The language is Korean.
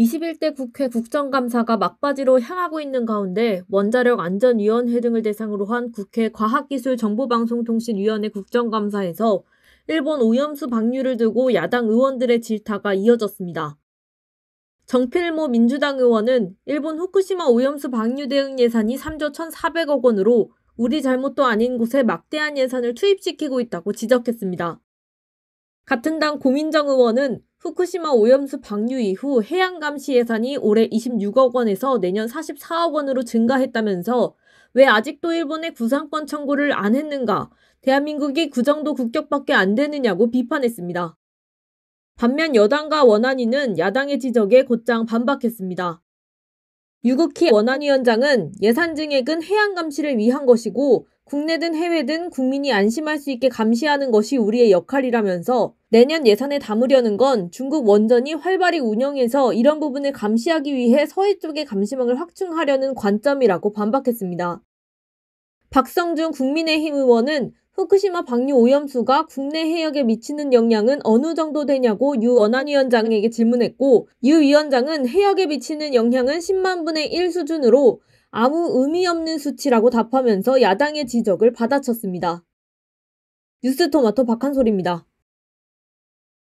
21대 국회 국정감사가 막바지로 향하고 있는 가운데 원자력 안전위원회 등을 대상으로 한 국회 과학기술정보방송통신위원회 국정감사에서 일본 오염수 방류를 두고 야당 의원들의 질타가 이어졌습니다. 정필모 민주당 의원은 일본 후쿠시마 오염수 방류 대응 예산이 3조 1,400억 원으로 우리 잘못도 아닌 곳에 막대한 예산을 투입시키고 있다고 지적했습니다. 같은 당 고민정 의원은 후쿠시마 오염수 방류 이후 해양 감시 예산이 올해 26억 원에서 내년 44억 원으로 증가했다면서 왜 아직도 일본의 구상권 청구를 안 했는가, 대한민국이 그 정도 국격밖에 안 되느냐고 비판했습니다. 반면 여당과 원안위는 야당의 지적에 곧장 반박했습니다. 유극희 원안위원장은 예산 증액은 해양 감시를 위한 것이고 국내든 해외든 국민이 안심할 수 있게 감시하는 것이 우리의 역할이라면서 내년 예산에 담으려는 건 중국 원전이 활발히 운영해서 이런 부분을 감시하기 위해 서해 쪽의 감시망을 확충하려는 관점이라고 반박했습니다. 박성준 국민의힘 의원은 후쿠시마 방류 오염수가 국내 해역에 미치는 영향은 어느 정도 되냐고 유 원안위원장에게 질문했고 유 위원장은 해역에 미치는 영향은 10만 분의 1 수준으로 아무 의미 없는 수치라고 답하면서 야당의 지적을 받아쳤습니다. 뉴스토마토 박한솔입니다.